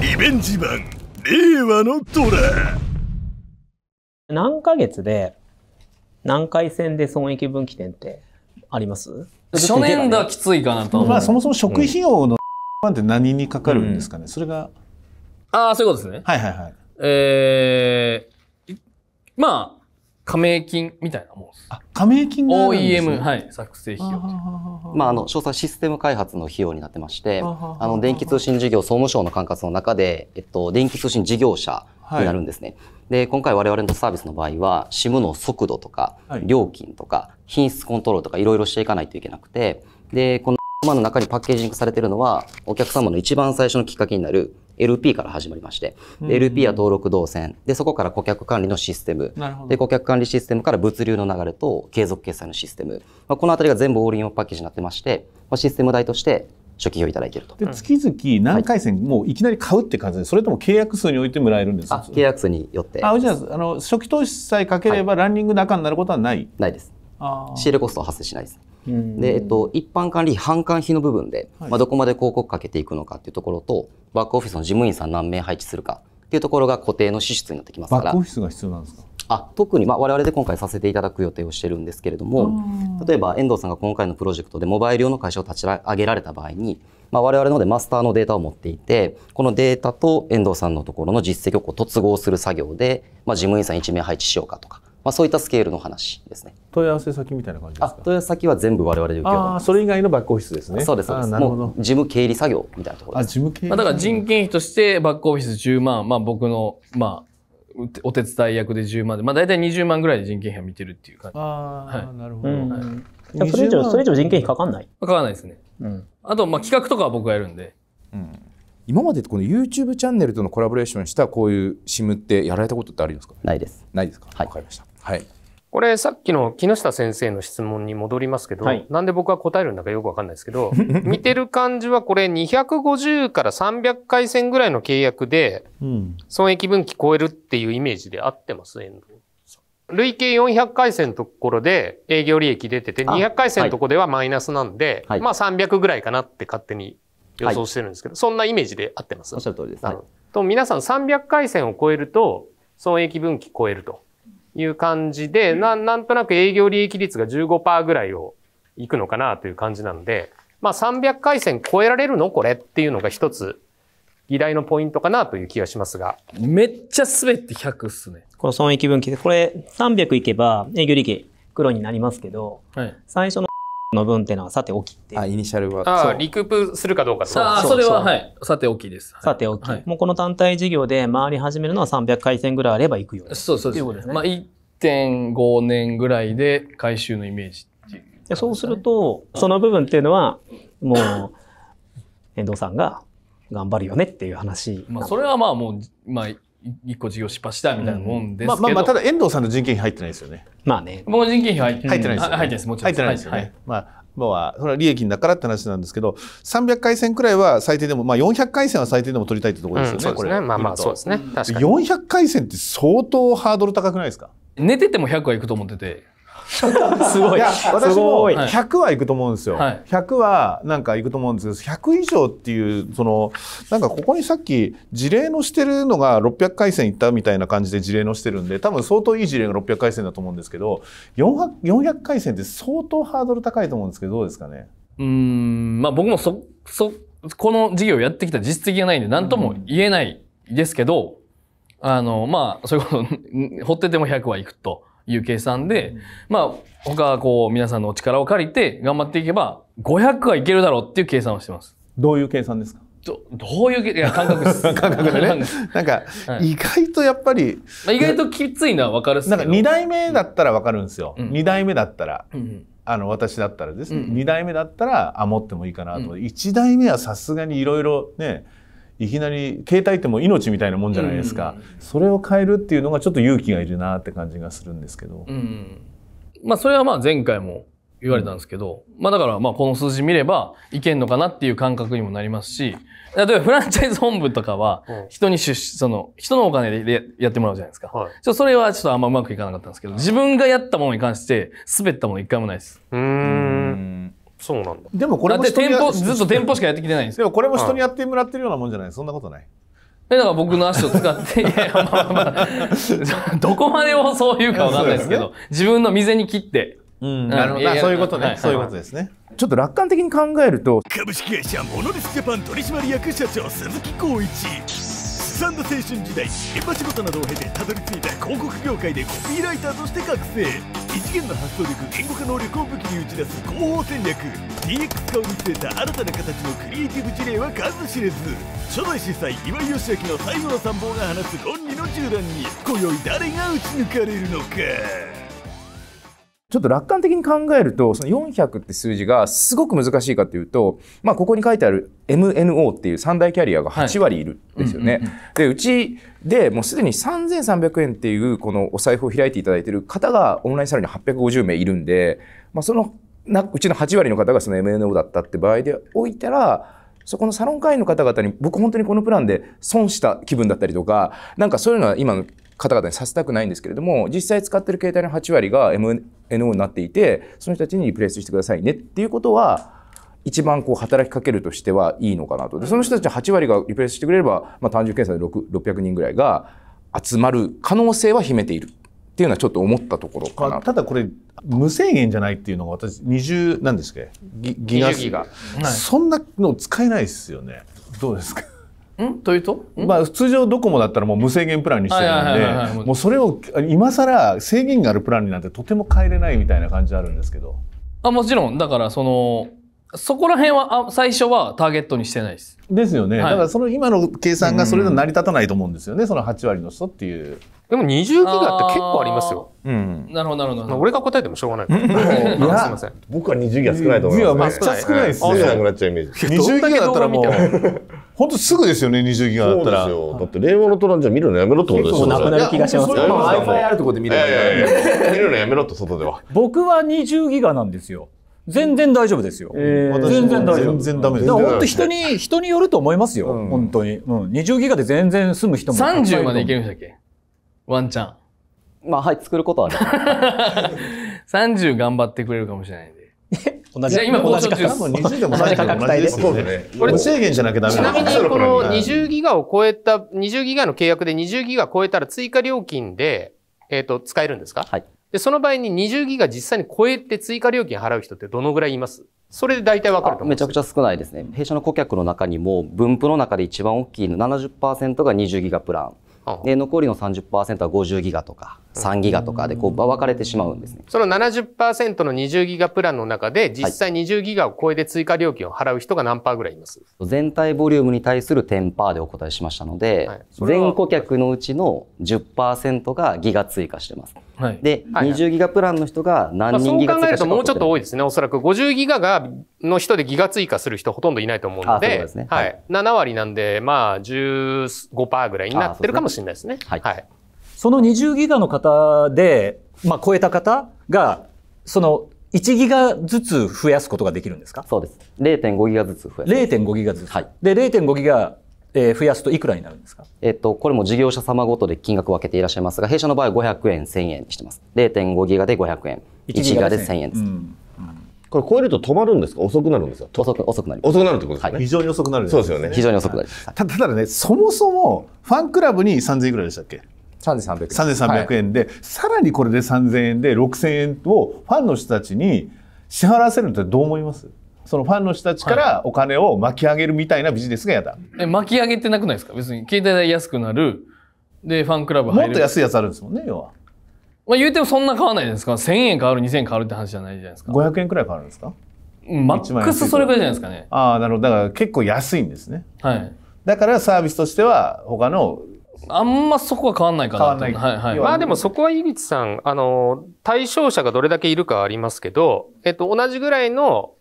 リベンジ版令和のドラ何ヶ月で何回戦で損益分岐点ってあります初年度はきついかなと、まあ、そもそも食費用の、うん、って何にかかるんですかね、うん、それがああそういうことですねはいはいはいえー、まあ加盟金みたいなもんです。あ、加盟金があるんです、ね、OEM、はい、作成費用。まあ、あの、詳細システム開発の費用になってまして、あの、電気通信事業総務省の管轄の中で、えっと、電気通信事業者になるんですね。はい、で、今回我々のサービスの場合は、SIM の速度とか、料金とか、品質コントロールとか、いろいろしていかないといけなくて、で、この、の中にパッケージングされているのは、お客様の一番最初のきっかけになる LP から始まりまして、うん、LP は登録動線でそこから顧客管理のシステムで顧客管理システムから物流の流れと継続決済のシステム、まあ、この辺りが全部オールインワンパッケージになってまして、まあ、システム代として初期費いただいているとで月々何回戦、もういきなり買うって感じでそれとも契約数においてもらえるんですか契約数によってあじゃあの初期投資さえかければ、ランニング中になることはないないです仕入れコストは発生しないですで、えっと、一般管理費、販管費の部分で、はい、まあ、どこまで広告かけていくのかっていうところと、バックオフィスの事務員さん何名配置するかっていうところが固定の支出になってきますから。バックオフィスが必要なんですかあ特に、まあ、我々で今回させていただく予定をしてるんですけれども、例えば遠藤さんが今回のプロジェクトでモバイル用の会社を立ち上げられた場合に、まあ、我々のでマスターのデータを持っていて、このデータと遠藤さんのところの実績をこう突合する作業で、まあ、事務員さん1名配置しようかとか、まあ、そういったスケールの話ですね。問い合わせ先みたいな感じですか問い合わせ先は全部我々で受けようそれ以外のバックオフィスですね。そうです、そうです。もう事務経理作業みたいなところあ、事務経理、まあ、だから人件費としてバックオフィス10万、まあ僕の、まあ、お手伝い役で10万で、まあ大体20万ぐらいで人件費を見てるっていう感じ。ああ、はい、なるほど。うん、はい、それ以上、それ以上人件費かかんないかかんないですね。うん、あと、まあ企画とかは僕がやるんで。うん今までこの YouTube チャンネルとのコラボレーションしたこういう SIM ってやられたことってあるんですかないです。ないですか、はい、わかりました。はい、これさっきの木下先生の質問に戻りますけど、はい、なんで僕は答えるんだかよくわかんないですけど 見てる感じはこれ250から300回線ぐらいの契約で損益分岐超えるっていうイメージで合ってます、累計400回線のところで営業利益出てて200回線のところではマイナスなんで、はい、まあ300ぐらいかなって勝手に予想してるんですけど、はい、そんなイメージで合ってますおっしゃる通りです、と皆さん300回線を超えると損益分岐超えると。いう感じで、ななんとなく営業利益率が15%ぐらいをいくのかなという感じなので、まあ300回線超えられるのこれっていうのが一つ議題のポイントかなという気がしますが。めっちゃ滑って100っすね。この損益分岐で、これ300いけば営業利益黒になりますけど、はい、最初のの分っていうのはさておきってあ、イニシャルは。ああ、リクープするかどうかそうあそれは、はい。さておきです。さておき。もうこの単体事業で回り始めるのは300回線ぐらいあれば行くよ。そうそうそう。ですね。まあ、1.5年ぐらいで回収のイメージでそうすると、その部分っていうのは、もう、遠藤さんが頑張るよねっていう話。まあ、それはまあもう、まあ、一個事業失敗したみたいなもんですけど、うん、まあ、まあ、ただ遠藤さんの人件費入ってないですよね。まあね。もう人件費入ってないです、ね、入ってないです、もちろん。入ってないですよね。はい、まあまあ、それは利益だからって話なんですけど、300回線くらいは最低でも、まあ400回線は最低でも取りたいってところですよね、うん、そうですね。まあまあ、そうですね。確かに。400回線って相当ハードル高くないですか寝てても100はいくと思ってて。すごい。いや、私も100はいくと思うんですよ。はい、100はなんかいくと思うんですけど、100以上っていう、その、なんかここにさっき事例のしてるのが600回線いったみたいな感じで事例のしてるんで、多分相当いい事例が600回線だと思うんですけど、400, 回線って相当ハードル高いと思うんですけど、どうですかね。うん、まあ僕もそ、そ、この事業やってきた実績がないんで、何とも言えないですけど、うん、あの、まあ、そういうこと、掘ってても100はいくと。いう計算で、まあ、他、こう、皆さんのお力を借りて頑張っていけば、500はいけるだろうっていう計算をしてます。どういう計算ですかどどういういや感覚です。感覚でね。なんか、意外とやっぱり、はい。意外ときついのはわかるっすけなんか2代目だったらわかるんですよ。うん、2代目だったら。うんあの私だったらですね、うん、2代目だったらあ持ってもいいかなと、うん、1代目はさすがにいろいろねいきなり携帯っても命みたいなもんじゃないですか、うん、それを変えるっていうのがちょっと勇気がいるなって感じがするんですけど、うん、まあ、それはまあ前回も言われたんですけど、まあ、だからまあこの数字見ればいけんのかなっていう感覚にもなりますし例えばフランチャイズ本部とかは人に出資、その人のお金でやってもらうじゃないですか、はい、それはちょっとあんまうまくいかなかったんですけど自分がやったものに関して滑ったもの一回もないです。うんそうなんだでもこれも人にずっと店舗しかやってきてないんですでもこれも人にやってもらってるようなもんじゃないそんなことないえだから僕の足を使って まあまあ、どこまでをそういうかわかんないですけど、ね、自分の店に切って、うん、なるほどそういうことね、はい、そういうことですね、ちょっと楽観的に考えると株式会社モノリスジャパン取締役社長鈴木光一青春時代現場仕事などを経てたどり着いた広告業界でコピーライターとして覚醒異次元の発想力言語化能力を武器に打ち出す広報戦略 DX 化を見据えた新たな形のクリエイティブ事例は数知れず初代主催岩井義明の最後の参謀が放つ論理の銃弾に今宵誰が打ち抜かれるのかちょっと楽観的に考えると、その400って数字がすごく難しいかというと、まあ、ここに書いてある MNO っていう三大キャリアが8割いるんですよね。はいうんうんうん、で、うちでもうすでに3300円っていうこのお財布を開いていただいている方がオンラインサロンに850名いるんで、まあ、そのなうちの8割の方がその MNO だったって場合でおいたら、そこのサロン会員の方々に僕本当にこのプランで損した気分だったりとか、なんかそういうのは今の方々にさせたくないんですけれども、実際使ってる携帯の8割が MNO になっていて、その人たちにリプレイスしてくださいねっていうことは、一番こう働きかけるとしてはいいのかなと。で、その人たち8割がリプレイスしてくれれば、まあ、単純計算で600人ぐらいが集まる可能性は秘めている。っていうのはちょっと思ったところかな、まただこれ無制限じゃないっていうのが私二重なんですかギギガギガ、そんなの使えないですよねどうですかというとまあ通常ドコモだったらもう無制限プランにしてるんでもうそれを今更制限があるプランになんてとても変えれないみたいな感じあるんですけどあもちろんだからそのそこら辺はあ最初はターゲットにしてないですですよね、はい、だからその今の計算がそれで成り立たないと思うんですよね、うん、その8割の人っていうでも20ギガって結構ありますよ。うん。なるほど、なるほど。俺が答えてもしょうがないから。いや、すみません。僕は20ギガ少ないと思います、いや、めっちゃ少ないっすね。少なくなっちゃうイメージ。20ギガだったらもう、ほんとすぐですよね、20ギガだったら。そうですよ。だって、令和のトランャー見るのやめろってことですよね。結うなくなる気がします。まあ、Wi-Fi あるとこで見れば見るのやめろって外では。僕は20ギガなんですよ。全然大丈夫ですよ。全然大丈夫。全然ダメです。本当人に人によると思いますよ。ん、本当に。うん。20ギガで全然済む人も。30までいけるんだっけ？ワンちゃん。まあ、はい、作ることはね。30 頑張ってくれるかもしれないんで。同じじゃあ今交通中です。20でも30でも同じですね。これ無制限じゃなきゃダメちなみにこの20ギガを超えた、20ギガの契約で20ギガ超えたら追加料金で、えっ、ー、と、使えるんですかはい。で、その場合に20ギガ実際に超えて追加料金払う人ってどのぐらいいますそれで大体わかると思うめちゃくちゃ少ないですね。弊社の顧客の中にも、分布の中で一番大きいの70%が20ギガプラン。で残りの30%は50ギガとか3ギガとかでこう分かれてしまうんですね。その70%の20ギガプランの中で実際20ギガを超えて追加料金を払う人が何パーぐらいいます、はい、全体ボリュームに対する10パーでお答えしましたので、はい、全顧客のうちの10%がギガ追加してます。はい、で、はいはい、20ギガプランの人が何人ギガ追加、まあ、そう考えるともうちょっと多いですね。おそらく50ギガがの人でギガ追加する人ほとんどいないと思うので、でね、はい、7割なんで、まあ15%ぐらいになってるかもしれないですね。すねはい、はい、その20ギガの方で、まあ、超えた方が、その1ギガずつ増やすことができるんですかそうです。0.5ギガずつ増やす。0.5ギガずつ。はい。で、0.5ギガえー、増やすといくらになるんですか、えっと、これも事業者様ごとで金額分けていらっしゃいますが、弊社の場合は500円、1000円にしてます。0.5ギガで500円、1ギガで1000円です。うんこれ超えると止まるんですか遅くなるんですか遅く、遅くなります。遅くなるってことですね、はい。非常に遅くなるそうですよね。非常に遅くなる、ます。ただね、そもそもファンクラブに3000いくらでしたっけ3300円。3300円で、はい、さらにこれで3000円で6000円をファンの人たちに支払わせるってどう思いますそのファンの人たちからお金を巻き上げるみたいなビジネスが嫌だ、はい、え巻き上げてなくないですか別に携帯代安くなるでファンクラブ入るもっと安いやつあるんですもんね要は、まあ、言うてもそんな変わらないですか1000円変わる2000円変わるって話じゃないじゃないですか500円くらい変わるんですかマックスそれぐらいじゃないですかねああなるほどだから結構安いんですねはいだからサービスとしては他のあんまそこは変わんないかなない、はいはい、まあでもそこは井口さん、あの、対象者がどれだけいるかありますけど、えっと、同じぐらいの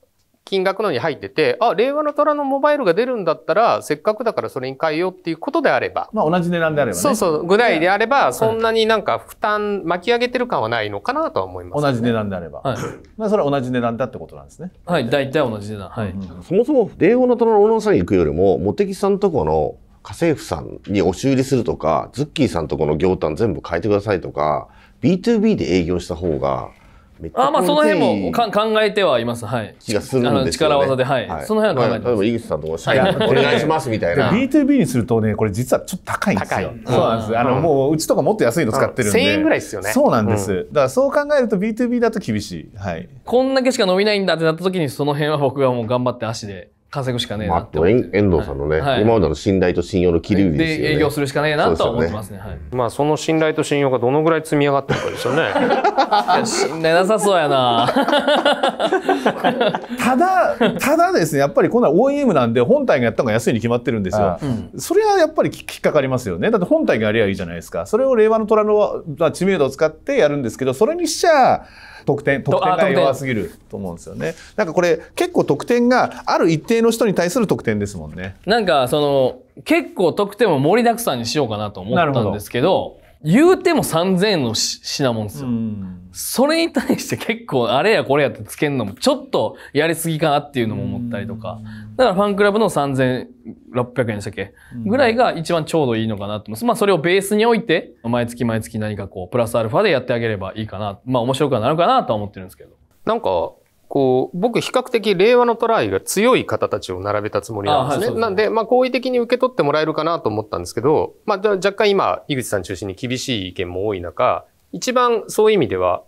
金額のに入ってて、あ、令和の虎のモバイルが出るんだったら、せっかくだからそれに変えようっていうことであれば。まあ同じ値段であればね。そうそう、ぐらいであれば、そんなになんか負担、巻き上げてる感はないのかなとは思います、ね、同じ値段であれば。はい。まあそれは同じ値段だってことなんですね。はい、大体同じ値段。はい。そもそも、令和の虎のオーさん行くよりも、茂木さんとこの、家政婦さんに押し売りするとか、ズッキーさんとこの行単全部変えてくださいとか、B2B で営業した方があまあその辺もか考えてはいます。はい。気がするんですよね。力技で、はい、はいその辺は考えてま例えすば井口さんとおしゃれお願いしますみたいな。B2B にするとねこれ実はちょっと高いんですよ高いそうなんです、あのもううちとかもっと安いの使ってるんで、1000円ぐらいですよねそうなんです、だからそう考えると B2B だと厳しいはいこんだけしか伸びないんだってなった時にその辺は僕はもう頑張って足で稼ぐしかねえなって、まあ、遠藤さんのね、はい、今までの信頼と信用の切り売りですよ、ね、で営業するしかねえなとは思ってますね、ねはい、まあその信頼と信用がどのぐらい積み上がってるかですよね 信頼なさそうやな ただただですねやっぱりこんな OEM なんで本体がやった方が安いに決まってるんですよ、うん、それはやっぱり引っかかりますよねだって本体がやりゃいいじゃないですかそれを令和の虎の知名度を使ってやるんですけどそれにしちゃあ得点得点が弱すぎると思うんですよねなんかこれ結構得点がある一定の人に対する得点ですもんねなんかその結構得点を盛りだくさんにしようかなと思ったんですけど言うても3000円の品物ですよ。それに対して結構あれやこれやってつけるのもちょっとやりすぎかなっていうのも思ったりとか。だからファンクラブの3600円でしたっけぐらいが一番ちょうどいいのかなと思います。まあそれをベースにおいて、毎月毎月何かこう、プラスアルファでやってあげればいいかな。まあ面白くはなるかなとは思ってるんですけど。なんか、こう、僕比較的令和のトライが強い方たちを並べたつもりなんですね。はい、なんで、まあ好意的に受け取ってもらえるかなと思ったんですけど、まあ若干今、井口さん中心に厳しい意見も多い中、一番そういう意味では、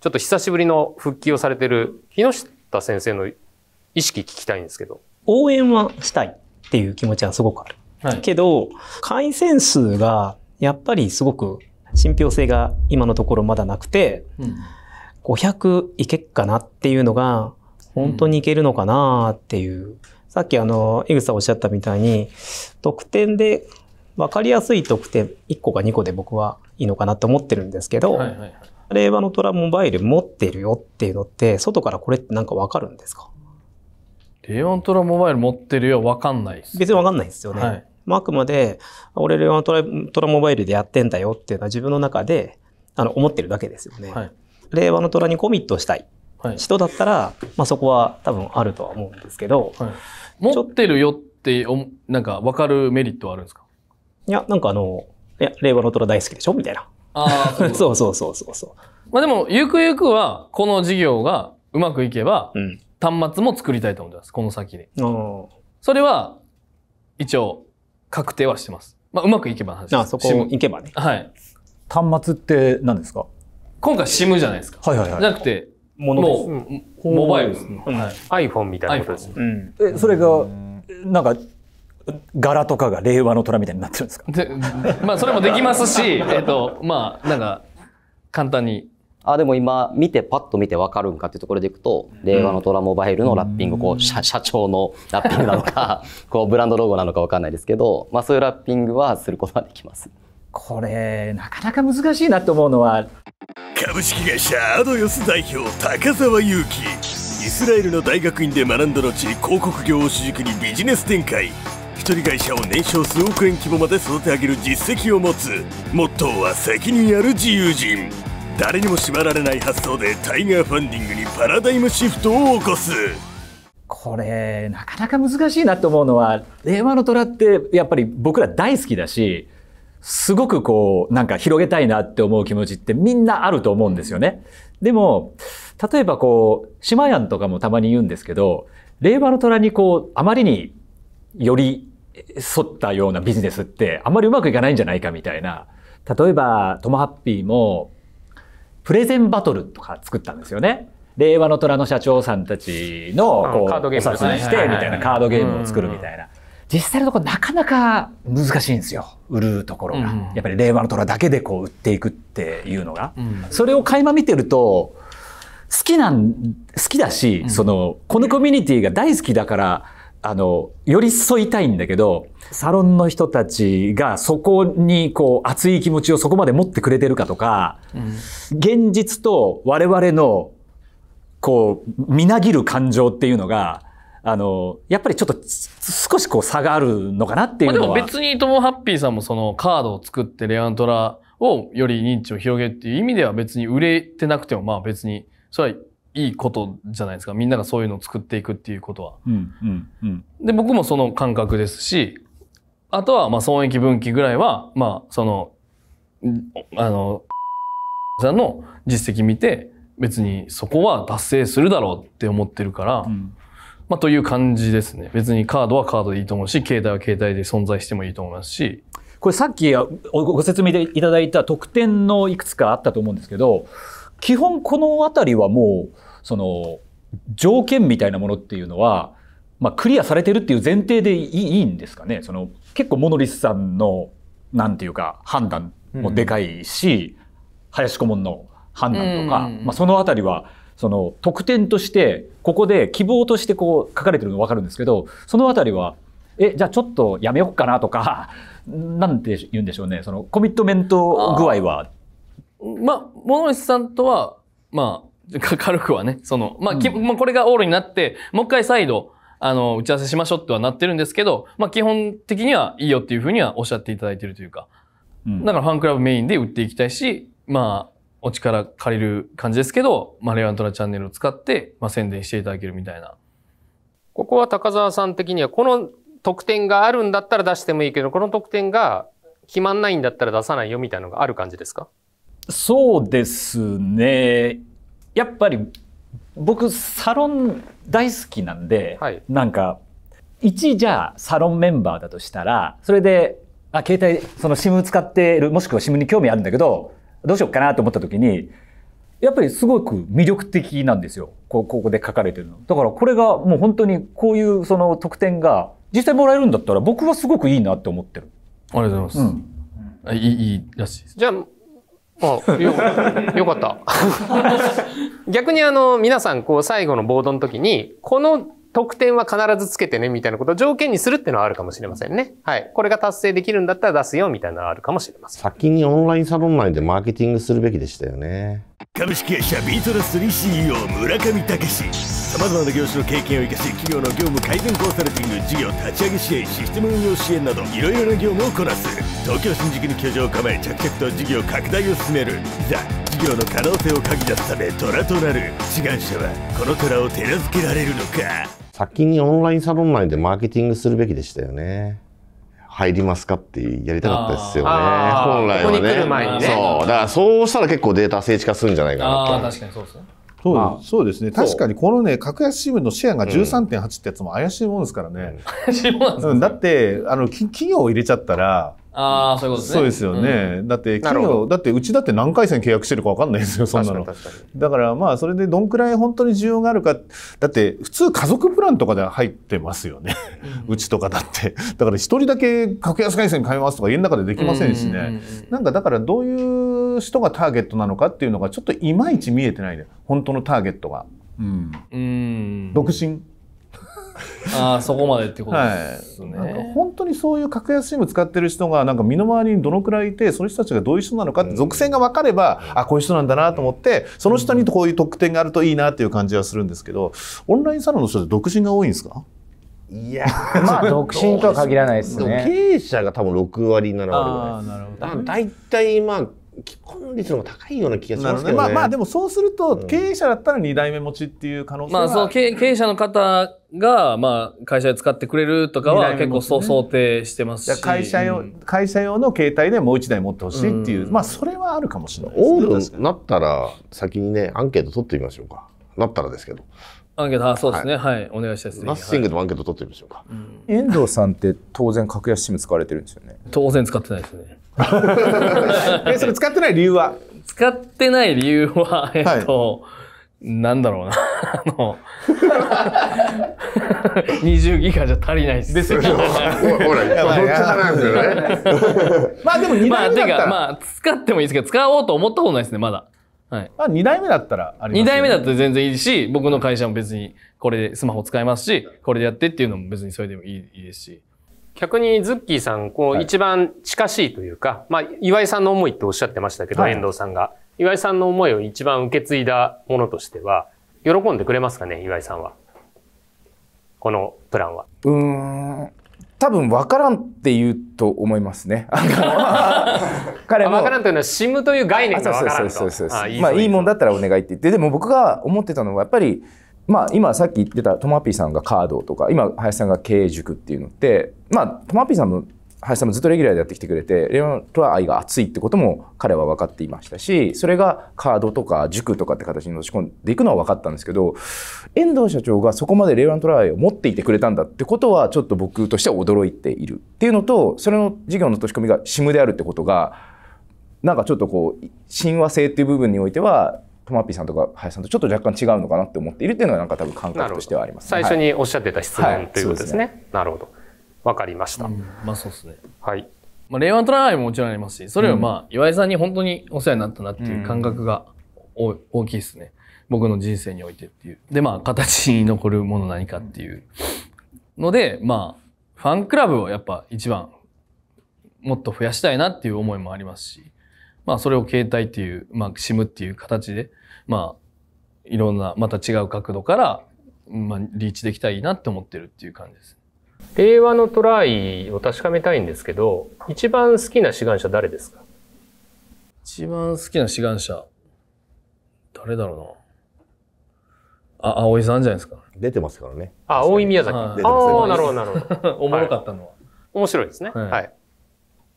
ちょっと久しぶりの復帰をされてる木下先生の意識聞きたいんですけど。応援はしたいっていう気持ちはすごくある。はい、けど、回線数がやっぱりすごく信憑性が今のところまだなくて、うん500いけっかなっていうのが、本当にいけるのかなっていう。うん、さっきあの、井口さんおっしゃったみたいに、得点で、わかりやすい得点、1個か2個で僕はいいのかなと思ってるんですけど、はいはいはい、令和の虎モバイル持ってるよっていうのって、外からこれってなんかわかるんですかレオントラモバイル持ってるよ、わかんないです、別にわかんないですよね。はい、まあ、あくまで、俺レオントラモバイルでやってんだよっていうのは自分の中で、あの、思ってるだけですよね。はい、令和の虎にコミットしたい人だったら、はい、まあ、そこは多分あるとは思うんですけど、はい、持ってるよっておなんか分かるメリットはあるんですかいやなんかあのいや令和の虎大好きでしょみたいなああ そうそうそうそうそうまあでもゆくゆくはこの事業がうまくいけば、うん、端末も作りたいと思ってますこの先でそれは一応確定はしてますまあうまくいけばの話あそこいけばねはい端末って何ですか今回 SIM じゃないですか。はいはいはい。じゃなくて、ものう、モバイルです、ねはい。iPhone みたいなことですね。え、それが、なんか、柄とかが令和の虎みたいになってるんですかでまあ、それもできますし、えっと、まあ、なんか、簡単に。あ、でも今、見て、パッと見てわかるんかっていうところでいくと、令和の虎モバイルのラッピング、こう、社社長のラッピングなのか、こう、ブランドロゴなのかわかんないですけど、まあ、そういうラッピングはすることができます。これなかなか難しいなと思うのは株式会社アドヨス代表高澤祐樹イスラエルの大学院で学んだ後広告業を主軸にビジネス展開一人会社を年商数億円規模まで育て上げる実績を持つモットーは責任ある自由人誰にも縛られない発想でタイガーファンディングにパラダイムシフトを起こすこれなかなか難しいなと思うのは令和の虎ってやっぱり僕ら大好きだしすごくこう、なんか広げたいなって思う気持ちってみんなあると思うんですよね。でも、例えばこう、シマヤンとかもたまに言うんですけど、令和の虎にこう、あまりにより沿ったようなビジネスってあまりうまくいかないんじゃないかみたいな。例えば、トモハッピーも、プレゼンバトルとか作ったんですよね。令和の虎の社長さんたちのこう、お誘いしてみたいなカードゲームを作るみたいな。実際のところなかなか難しいんですよ売るところが、うん、やっぱり令和の虎だけでこう売っていくっていうのが、うん、それを垣間見てると好きなん好きだし、うん、そのこのコミュニティが大好きだからあの寄り添いたいんだけどサロンの人たちがそこにこう熱い気持ちをそこまで持ってくれてるかとか、現実と我々のこうみなぎる感情っていうのがあの、やっぱりちょっと少しこう差があるのかなっていうのは。まあ、でも別にともハッピーさんもそのカードを作ってレアントラをより認知を広げっていう意味では別に売れてなくてもまあ別に、それはいいことじゃないですか。みんながそういうのを作っていくっていうことは。うんうんうん、で、僕もその感覚ですし、あとはまあ損益分岐ぐらいは、まあその、あの、さんの実績見て、別にそこは達成するだろうって思ってるから、うんまあ、という感じですね。別にカードはカードでいいと思うし、携帯は携帯で存在してもいいと思いますし。これさっきご説明いただいた特典のいくつかあったと思うんですけど、基本この辺りはもう、その、条件みたいなものっていうのは、まあ、クリアされてるっていう前提でいいんですかねその結構モノリスさんのなんていうか判断もでかいし、うん、林顧問の判断とか、うんうんうん、まあ、その辺りはその特典としてここで希望としてこう書かれてるの分かるんですけどその辺りはえじゃあちょっとやめようかなとか なんて言うんでしょうねそのコミットメント具合は。まあ物主さんとはまあ 軽くはねその、まあき、うん、まあこれがオールになってもう一回再度あの、打ち合わせしましょうってはなってるんですけど、まあ基本的にはいいよっていうふうにはおっしゃっていただいてるというか、うん、だからファンクラブメインで打っていきたいし、まあ、お力借りる感じですけど、マあ、レアントなチャンネルを使って、まあ、宣伝していただけるみたいな。ここは高澤さん的には、この特典があるんだったら出してもいいけど、この特典が決まんないんだったら出さないよみたいなのがある感じですかそうですね。やっぱり僕サロン大好きなんで、はい、なんか一じゃあサロンメンバーだとしたらそれであ携帯その SIM 使ってるもしくは SIM に興味あるんだけどどうしようかなと思った時に、やっぱりすごく魅力的なんですよ。ここで書かれてるの。だからこれがもう本当にこういうその特典が実際もらえるんだったら僕はすごくいいなって思ってる。ありがとうございます。うん、いい、いいらしいです。じゃあ、あよ よかった。逆にあの皆さんこう最後のボードの時にこの得点は必ずつけてね、みたいなことを条件にするっていうのはあるかもしれませんね。はい。これが達成できるんだったら出すよ、みたいなのはあるかもしれません。先にオンラインサロン内でマーケティングするべきでしたよね。株式会社ビートラス 3CEO 村上武史。様々な業種の経験を生かし、企業の業務改善コンサルティング、事業立ち上げ支援、システム運用支援など、いろいろな業務をこなす。東京新宿に居場を構え、着々と事業拡大を進める。いざ、事業の可能性を嗅ぎ出すため虎となる志願者はこの虎を手なずけられるのか先にオンラインサロン内でマーケティングするべきでしたよね。入りますかってやりたかったですよね。本来はね。ここ来る前にね。そう。だからそうしたら結構データ政治化するんじゃないかなと。あ確かにそうですね。そうまあ、そうですね。確かにこのね、格安新聞のシェアが13.8ってやつも怪しいもんですからね。怪しいもんですだって、あの、企業を入れちゃったら、ああ、そういうことですね。そうですよね。うん、だって企業、だってうちだって何回戦契約してるか分かんないですよ、そんなの。だからまあ、それでどんくらい本当に需要があるか、だって普通家族プランとかで入ってますよね。うちとかだって。だから一人だけ格安回線買いますとか家の中でできませんしね。なんかだからどういう人がターゲットなのかっていうのがちょっといまいち見えてないで、ね、本当のターゲットが。うん。うん独身。ああ、そこまでってことですね。はい、本当にそういう格安シ i m 使ってる人が、なんか身の回りにどのくらいいて、その人たちがどういう人なのかって、属性が分かれば、うん、あ、こういう人なんだなと思って、その人にこういう特典があるといいなっていう感じはするんですけど、オンラインサロンの人って独身が多いんですかいや まあ独身とは限らないですね。経営者が多分6割7割ぐらいです。あなるほど。だいたまあ既婚率の高いような気がしますけどね。まあまあでもそうすると経営者だったら二代目持ちっていう可能性は、うん、まあその経営者の方がまあ会社で使ってくれるとかは結構そう想定してますし、会社用、うん、会社用の携帯でもう一台持ってほしいっていう、うん、まあそれはあるかもしれないです、ね。オールなったら先にねアンケート取ってみましょうか。なったらですけど。アンケート、あ、そうですね。はい、はい、お願いしたいです。マッシングでもアンケート取ってみましょうか。うん、遠藤さんって当然格安シム使われてるんですよね。当然使ってないですね。えそれ使ってない理由は使ってない理由は、えっと、はい、なんだろうな。あの、20ギガじゃ足りないっす。ですよほら、っちい。なんですよね。まあでも2台目だったら。まあ、まあ、使ってもいいですけど、使おうと思ったことないですね、まだ。はい、あ2代目だったらあります、ね、2代目だったら全然いいし僕の会社も別にこれでスマホ使えますしこれでやってっていうのも別にそれでもいいいいですし逆にズッキーさん、こう、一番近しいというか、はい、まあ、岩井さんの思いっておっしゃってましたけど、はい、遠藤さんが。岩井さんの思いを一番受け継いだものとしては、喜んでくれますかね、岩井さんは。このプランは。うん。多分分からんって言うと思いますね。彼も。分からんというのは、シムという概念が分からんと。そうそうそうそうそう。まあ、いいもんだったらお願いって言って、でも僕が思ってたのは、やっぱり、まあ、今さっき言ってたトマピーさんがカードとか今林さんが経営塾っていうのってまあトマピーさんも林さんもずっとレギュラーでやってきてくれてレオンとは愛が熱いってことも彼は分かっていましたしそれがカードとか塾とかって形に落ち込んでいくのは分かったんですけど遠藤社長がそこまでレオントライを持っていてくれたんだってことはちょっと僕としては驚いているっていうのとそれの事業の落とし込みが SIM であるってことがなんかちょっとこう親和性っていう部分においてはトマピーさんとか林さんとちょっと若干違うのかなって思っているっていうのがなんか多分感覚としてはあります、ね、最初におっしゃってた質問、はい、ということですね。すねなるほど。わかりました。うん、まあそうですね。はい。まあ、令和トライももちろんありますし、それはまあ、岩井さんに本当にお世話になったなっていう感覚がお、大きいですね。僕の人生においてっていう。で、まあ、形に残るもの何かっていうので、まあ、ファンクラブをやっぱ一番もっと増やしたいなっていう思いもありますし、まあ、それを携帯っていう、まあ、SIM っていう形で、まあ、いろんな、また違う角度から、まあ、リーチできたらいいなって思ってるっていう感じです。令和のトライを確かめたいんですけど、一番好きな志願者誰ですか一番好きな志願者、誰だろうな。あ、葵さんじゃないですか。出てますからね。あ、葵宮崎。ああ、なるほど、なるほど。おもろかったのは。はい、面白いですね。はい、はい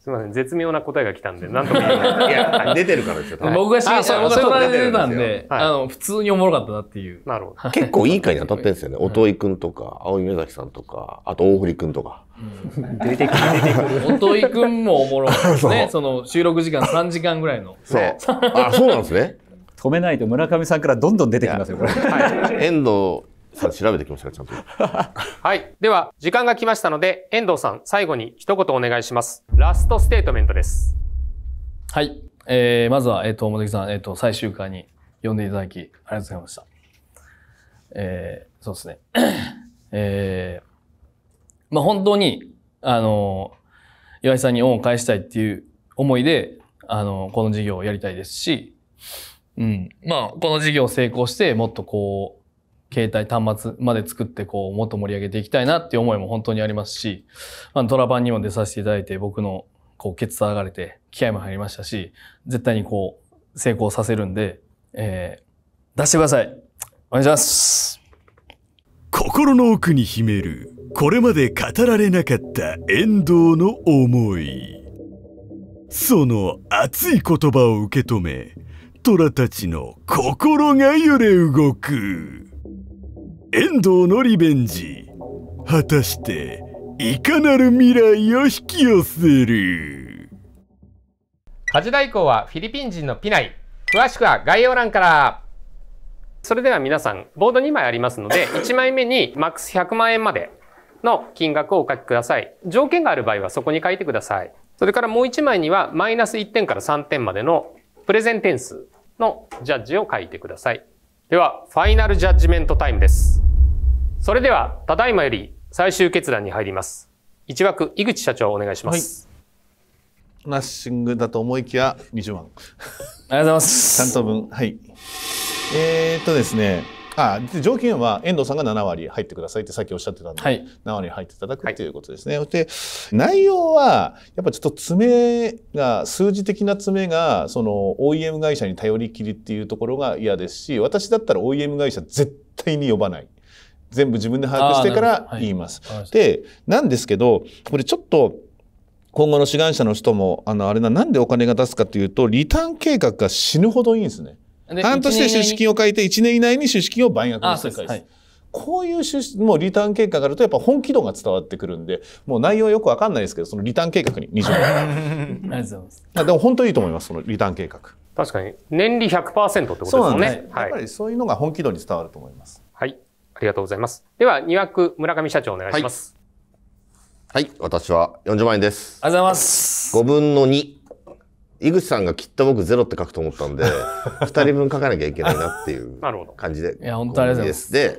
すみません、絶妙な答えが来たんで、なんとか。い。や、出てるからですよ、多分僕がしげちゃん、僕が出たんで、あの、普通におもろかったなっていう。なるほど。結構いい回に当たってるんですよね。おといくんとか、青井目崎さんとか、あと大堀くんとか。出てくておといくんもおもろかったですね。その収録時間3時間ぐらいの。そう。あ、そうなんですね。止めないと村上さんからどんどん出てきますよ、これ。はい。遠藤さあ調べてきましたちゃんと。はい。では、時間が来ましたので、遠藤さん、最後に一言お願いします。ラストステートメントです。はい。えー、まずは、えっ、ー、と、茂木さん、えっ、ー、と、最終回に呼んでいただき、ありがとうございました。えー、そうですね。えー、まあ本当に、あの、岩井さんに恩を返したいっていう思いで、あの、この事業をやりたいですし、うん。まあ、この事業を成功して、もっとこう、携帯端末まで作ってこうもっと盛り上げていきたいなっていう思いも本当にありますし、まあ、ドラ版にも出させていただいて僕のこうケツ上がれて気合も入りましたし絶対にこう成功させるんで、えー、出してくださいお願いします心の奥に秘めるこれまで語られなかった遠藤の思いその熱い言葉を受け止め虎たちの心が揺れ動く遠藤のリベンジ果たしていかなる未来を引き寄せる家事代行はフィリピン人のピナイ詳しくは概要欄からそれでは皆さんボード2枚ありますので1 枚目にマックス100万円までの金額をお書きください条件がある場合はそこに書いてくださいそれからもう1枚にはマイナス1点から3点までのプレゼン点数のジャッジを書いてくださいではファイナルジャッジメントタイムですそれでは、ただいまより最終決断に入ります。一枠、井口社長お願いします。はい、ラッシングだと思いきや20万。ありがとうございます。3等分。はい。えー、っとですね。あ条件は遠藤さんが7割入ってくださいってさっきおっしゃってたんで、はい、7割入っていただくということですね。はい、で内容はやっぱちょっと詰めが数字的な詰めがその OEM 会社に頼りきりっていうところが嫌ですし私だったら OEM 会社絶対に呼ばない。全部自分で把握してから言います。はい、でなんですけどこれちょっと今後の志願者の人もあのあれななんでお金が出すかというとリターン計画が死ぬほどいいんですね。半年で出資金を書いて1年以内に出資金を倍額にする。はいこういうもうリターン計画があるとやっぱ本気度が伝わってくるんで、もう内容よくわかんないですけど、そのリターン計画に20年。ありがとうございます。でも本当にいいと思います、そのリターン計画。確かに。年利100%ってことですもんね。そうなんです、ね、はい、やっぱりそういうのが本気度に伝わると思います。はい。ありがとうございます。では、二枠、村上社長お願いします。はい、はい、私は40万円です。ありがとうございます。5分の2。井口さんがきっと僕ゼロって書くと思ったんで、二人分書かなきゃいけないなっていう 感じで。いや、本当ありがとうございます。で、はい。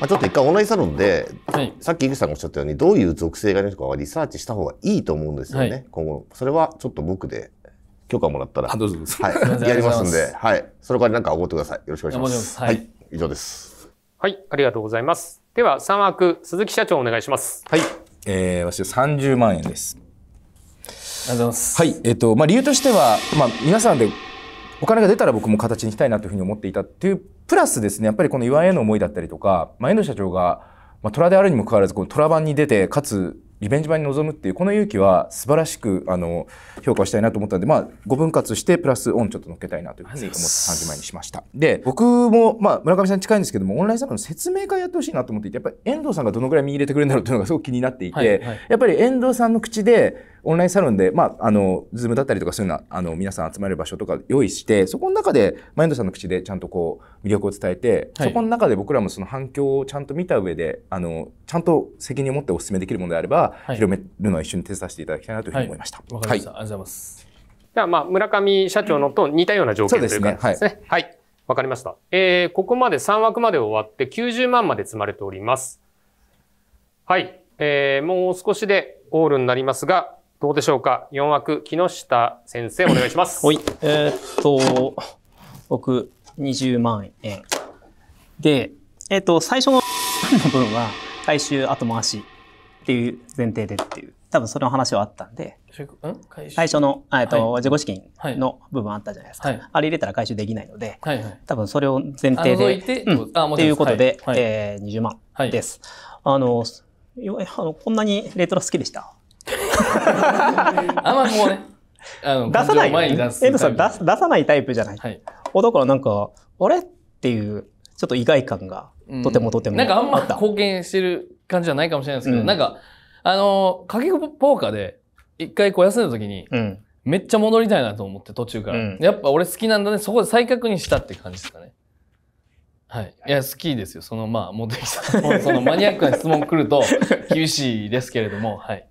まあ、ちょっと一回オンラインサロンで、はい、さっき井口さんがおっしゃったように、どういう属性がいるのかはリサーチした方がいいと思うんですよね、はい、今後。それはちょっと僕で許可もらったら。はい。やりますんで、はい。その代わりなんかおごってください。よろしくお願いします。いますはい以上です。はい、ありがとうございます。では、3枠、鈴木社長お願いします。はい、えー、私は30万円です。ありがとうございます。はい、えっ、ー、と、まあ、理由としては、まあ、皆さんでお金が出たら僕も形にしたいなというふうに思っていたっていう、プラスですね、やっぱりこの岩井への思いだったりとか、まあ、遠藤社長が、まあ、虎であるにもかかわらず、この虎版に出て、かつ、リベンジ版に臨むっていうこの勇気は素晴らしくあの評価したいなと思ったんで、まあ、5分割してプラスオンちょっと乗っけたいなというふうに思って3時前にしましたで僕も、まあ、村上さん近いんですけどもオンラインサロンの説明会やってほしいなと思っていてやっぱり遠藤さんがどのぐらい見入れてくれるんだろうていうのがすごく気になっていて、はいはい、やっぱり遠藤さんの口でオンラインサロンで、まあ、あの、ズームだったりとかそういうな、あの、皆さん集まる場所とか用意して、そこの中で、マインドさんの口でちゃんとこう、魅力を伝えて、はい、そこの中で僕らもその反響をちゃんと見た上で、あの、ちゃんと責任を持ってお勧めできるものであれば、はい、広めるのは一緒に手伝わせていただきたいなというふうに思いました。わ、はい、かりました、ありがとうございます。じゃあ、まあ、村上社長のと似たようなですね。そうですね。はい。わ、かりました。えー、ここまで3枠まで終わって90万まで積まれております。はい。えー、もう少しでオールになりますが、どうでしょうか ?4 枠、木下先生、お願いします。はい。えー、っと、僕、20万円。で、えー、っと、最初の部分は、回収後回しっていう前提でっていう、多分その話はあったんで、最初の、えっと、はい、自己資金の部分あったじゃないですか。はい、あれ入れたら回収できないので、はいはい、多分それを前提で、ってうん、ということで、はい、えー、20万です。あの、あのこんなにレトロ好きでした あんまもうね、あの、出さない、出ドさん出出さないタイプじゃない。はい、だからなんか、あれっていう、ちょっと意外感が、とてもとても、うん、なんかあんま貢献してる感じじゃないかもしれないですけど、うん、なんか、あの、かけポーカーで、一回こう休んだ時に、うん、めっちゃ戻りたいなと思って途中から、うん、やっぱ俺好きなんだね、そこで再確認したって感じですかね。はい。いや、好きですよ。その、まあ、モテキさんそのマニアックな質問来ると、厳しいですけれども、はい。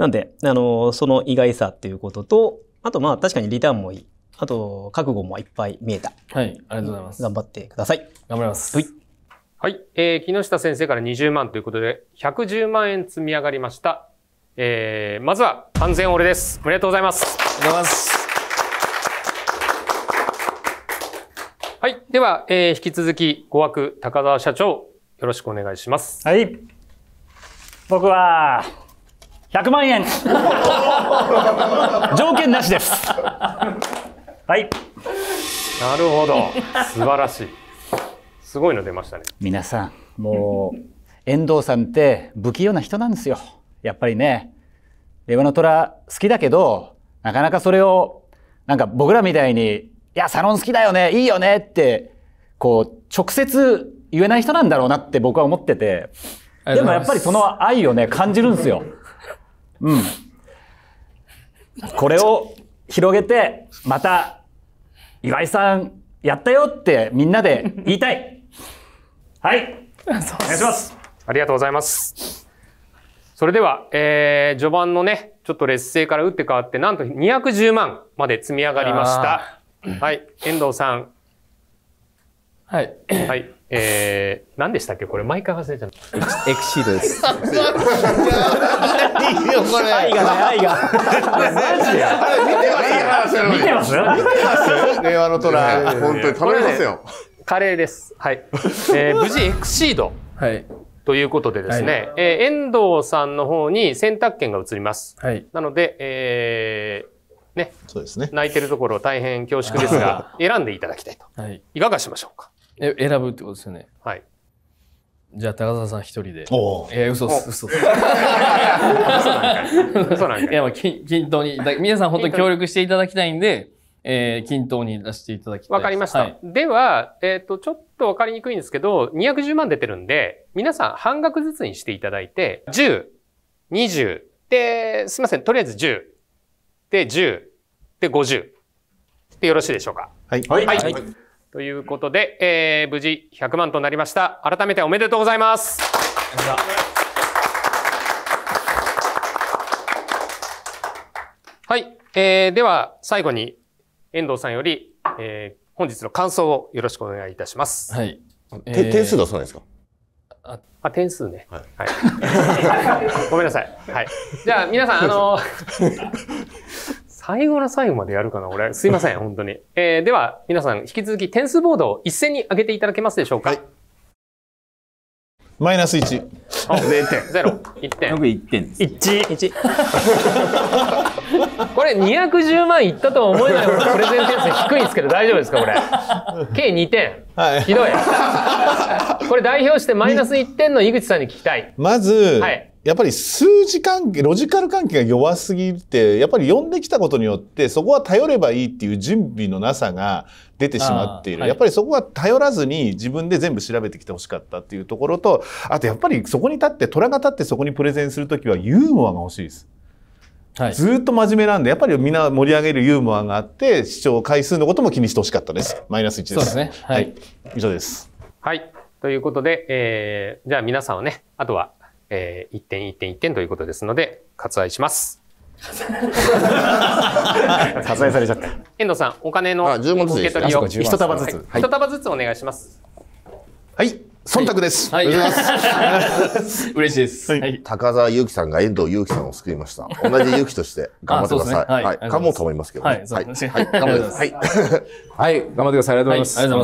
なんで、あの、その意外さっていうことと、あとまあ確かにリターンもいい。あと、覚悟もいっぱい見えた。はい、ありがとうございます。頑張ってください。頑張ります。はい。はい、えー、木下先生から20万ということで、110万円積み上がりました。えー、まずは、完全俺です。おめでとうございます。ありがとうございます。はい。では、えー、引き続き、語学高澤社長、よろしくお願いします。はい。僕は、100万円条件なしですはいなるほど素晴らしいすごいの出ましたね皆さんもう遠藤さんって不器用な人なんですよやっぱりね令和の虎好きだけどなかなかそれをなんか僕らみたいにいやサロン好きだよねいいよねってこう直接言えない人なんだろうなって僕は思っててでもやっぱりその愛をね感じるんですようん。これを広げて、また、岩井さん、やったよってみんなで言いたい。はい。お願いします。ありがとうございます。それでは、えー、序盤のね、ちょっと劣勢から打って変わって、なんと210万まで積み上がりました。はい。遠藤さん。はい。はい。えー、何でしたっけこれ毎回忘れちゃう。エクシードです。いやいよこれ。愛がない愛が。マジで。見てます。見てます。令和の虎。本当に頼みますよ。カレーです。はい。えー、無事エクシード。はい。ということでですね、はい、えー、遠藤さんの方に選択権が移ります。はい。なので、えー、ね、そうですね。泣いてるところ大変恐縮ですが、選んでいただきたいと。はい。いかがしましょうかえ選ぶってことですよね。はい。じゃあ高澤さん一人で。おお。え嘘っす嘘っす。嘘なんか。嘘なんか。いやまあ均均等に皆さん本当に協力していただきたいんで。えー、均等に出していただきたいわかりました。はい、では、えっ、ー、と、ちょっとわかりにくいんですけど、210万出てるんで、皆さん半額ずつにしていただいて、10、20、で、すいません、とりあえず10、で、10、で、50。で、よろしいでしょうか。はい。はい。はいということで、えー、無事100万となりました。改めておめでとうございます。はい、えー、では最後に遠藤さんより、えー、本日の感想をよろしくお願いいたします。はい。えー、点数出さないですかああ、点数ね。はい。はい、ごめんなさい。はい。じゃあ、皆さん、あのー、最後の最後までやるかな、俺。すいません、本当に。えー、では、皆さん、引き続き点数ボードを一斉に上げていただけますでしょうか。はい、マイナス1。あ、0点。0。1点。よく1点です、1。1 これ210万いったとは思えないほどプレゼン点数低いんですけど大丈夫ですかこれ。計2点。はい、ひどい。これ代表してマイナス1点の井口さんに聞きたい。まず、はい、やっぱり数字関係、ロジカル関係が弱すぎて、やっぱり読んできたことによって、そこは頼ればいいっていう準備のなさが出てしまっている。はい、やっぱりそこは頼らずに自分で全部調べてきてほしかったっていうところと、あとやっぱりそこに立って、虎が立ってそこにプレゼンするときはユーモアが欲しいです。はい、ずっと真面目なんで、やっぱりみんな盛り上げるユーモアがあって、視聴回数のことも気にしてほしかったです。マイナス1です。そうですね。はい。はい、以上です。はい。ということで、えー、じゃあ皆さんはね、あとはえー、1点1点1点ということですので、割愛します。割愛されちゃった。遠藤さん、お金の受け取りを一束ずつ、はい、一束ずつお願いします。はい。忖度です。はい。嬉しいです。はい、高澤祐樹さんが遠藤祐樹さんを救いました。同じ勇樹として頑張ってください。はい。かもと思いますけど。はい。はい。頑張ってください。はい。頑張ってください。ありがとうございます。ありがとうございます。本当にね、ありがとう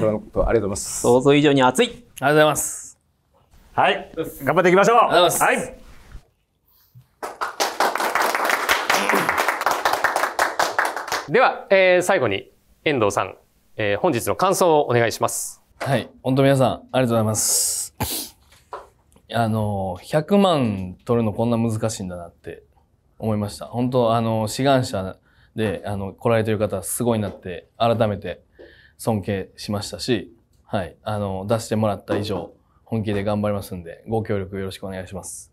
ございます。想像以上に熱い。ありがとうございます。はい、頑張っていきましょう。はい。では、えー、最後に遠藤さん、えー、本日の感想をお願いします。はい、本当皆さんありがとうございます。あの100万取るのこんな難しいんだなって思いました。本当あの志願者であの来られてる方すごいなって改めて尊敬しましたし、はい、あの出してもらった以上本気で頑張りますんで、ご協力よろしくお願いします。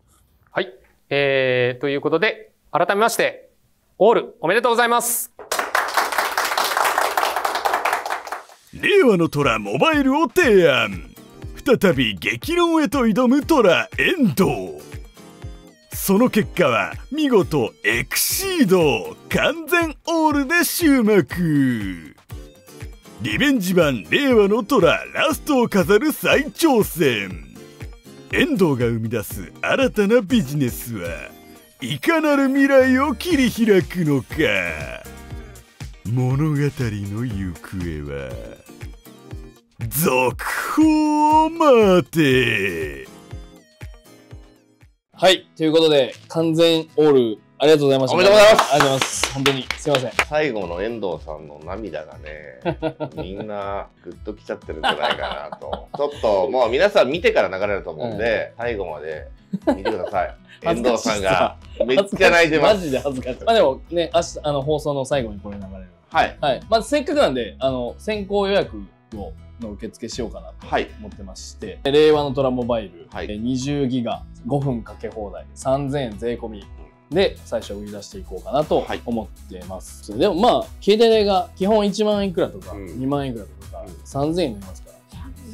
はい。えー、ということで、改めまして、オールおめでとうございます。令和の虎モバイルを提案再び激論へと挑む虎遠藤その結果は見事エクシード完全オールで終幕リベンジ版令和の虎ラストを飾る再挑戦遠藤が生み出す新たなビジネスはいかなる未来を切り開くのか物語の行方は続報待てはいということで完全オールありがとうございます。おめでとうございます。ありがとうございます。本当に、すいません。最後の遠藤さんの涙がね、みんなグッときちゃってるんじゃないかなと。ちょっと、もう皆さん見てから流れると思うんで、うん、最後まで見てください。遠藤さんがめっちゃ泣いてます。マジで恥ずかしい。まあでもね、明日、あの、放送の最後にこれ流れる。はい。はい。まず、せっかくなんで、あの、先行予約をの受付しようかなと思ってまして、はい、令和の虎モバイル、はい、20ギガ5分かけ放題3000円税込みで最初売り出していこうかなと思ってます、はい、でもまあ携帯代が基本1万いくらとか、2万いくらとか、うん、3000円になりますから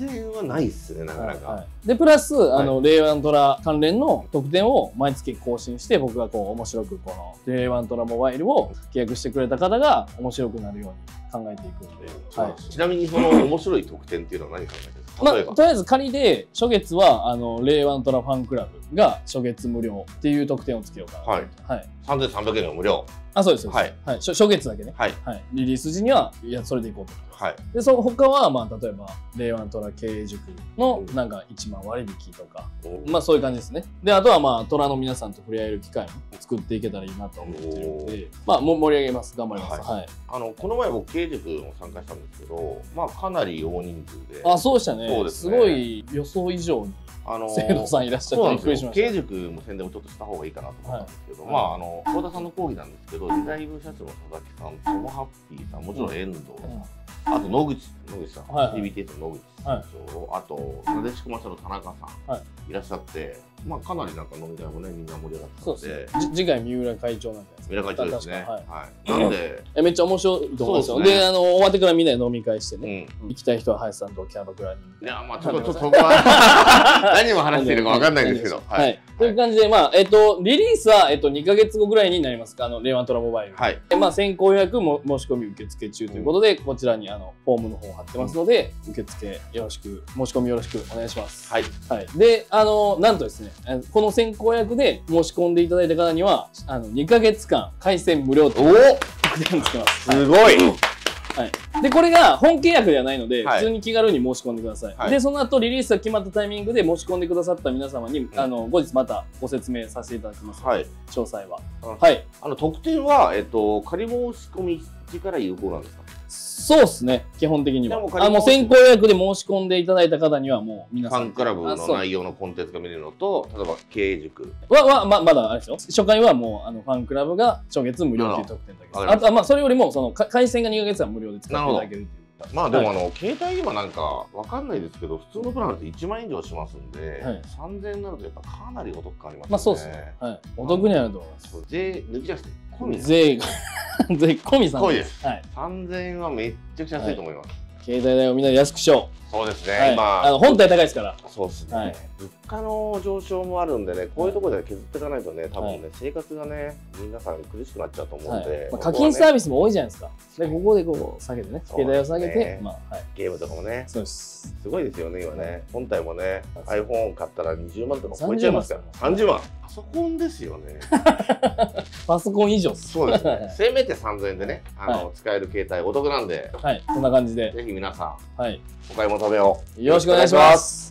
3000円はないっすねなかなか、はいはい、でプラスあの、はい、令和の虎関連の特典を毎月更新して僕がこう面白くこの令和の虎モバイルを契約してくれた方が面白くなるように考えていくんで、はい、ちなみにその面白い特典っていうのは何考えてるんですかまあ、とりあえず仮で初月はあの令和の虎ファンクラブが初月無料っていう特典をつけようかなはい、はい、3300円が無料あそうですはい、はい、初月だけね、はい、はい、リリース時にはいやそれでいこうとはい、でその他は、まあ、例えば令和の虎経営塾のなんか1万割引とか、まあ、そういう感じですねであとは、まあ、虎の皆さんと触れ合える機会も作っていけたらいいなと思ってるんで、まあ、も盛り上げます頑張ります、はい、はい、あのこの前僕経営塾も参加したんですけど、まあ、かなり大人数であそうでしたねそうです、ね、すごい予想以上にあの生徒さんいらっしゃってびっくりしました経営塾も宣伝をちょっとした方がいいかなと思ったんですけど、はい、まああの幸田さんの講義なんですけどデザイ社長の佐々木さんトモハッピーさんもちろん遠藤さん、うん、あと野口野口さん TBTS、はい、の野口さん、はい、あとなでしこ町社の田中さん、い、らっしゃって。まあ、かなりなんか飲み会もね、みんな盛り上がってたんで。そうでね。次回三浦会長なんじゃないですか。三浦会長ですね。はい。なんで。え、めっちゃ面白いと思うんですよ。で、あの、終わってからみんなで飲み会してね。行きたい人は林さんとキャバクラに。いや、まあ、ちょっと、ょっと、何を話しているかわかんないですけど。はい。という感じで、まあ、えっと、リリースは、えっと、2か月後ぐらいになりますか、あの、令和トラモバイル。はい。まあ、先行予約も申し込み受付中ということで、こちらに、あの、フォームの方貼ってますので、受付よろしく、申し込みよろしくお願いします。はい。はい。で、あの、なんとですね、この先行役で申し込んでいただいた方には、あの、2か月間、回線無料と。お すごい、はい、で、これが本契約ではないので、はい、普通に気軽に申し込んでくださいはい、で、その後リリースが決まったタイミングで申し込んでくださった皆様に、うん、あの、後日またご説明させていただきます、はい、詳細は。はい。あの、特典は、えっと、仮申し込み時から有効なんですかそうっすね、基本的には。あの先行予約で申し込んでいただいた方にはもう皆フさん。ァンクラブの内容のコンテンツが見れるのと、例えば経営塾。は、は、ま、まだあれですよ。初回はもう、あの、ファンクラブが初月無料っいう特典だけです。あとは、まあ、それよりも、その、か回線が2ヶ月は無料で使っていただけるっいう。まあでもあの、はい、携帯今なんかわかんないですけど普通のプランだと1万円以上しますんで、はい、3000円になるとやっぱかなりお得感ありますね。まあそうですね。はい、お得になると思います。税抜き出して込み税が税込み3000円、はい。3000円はめっちゃくちゃ安いと思います。携帯代をみんな安くしよう。そうですね、はい、今あの本体高いですからそうですね、はい、物価の上昇もあるんでねこういうところで削っていかないとね多分ね、はい、生活がね皆さん苦しくなっちゃうと思うんで、まあ、課金サービスも多いじゃないですかでここでこう下げてね携帯を下げて、ね、まあ、ゲームとかもねそうですすごいですよね今ね、本体もね iPhone 買ったら20万とか超えちゃいますから30万パソコンですよね パソコン以上そうですねせめて3000円でねあの、使える携帯お得なんではいこんな感じでぜひ皆さん、はい、お買い物とめをよろしくお願いします。